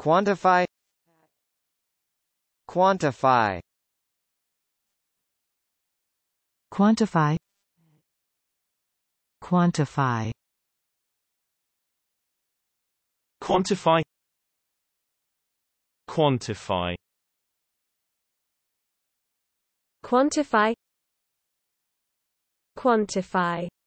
quantify quantify quantify quantify quantify quantify quantify quantify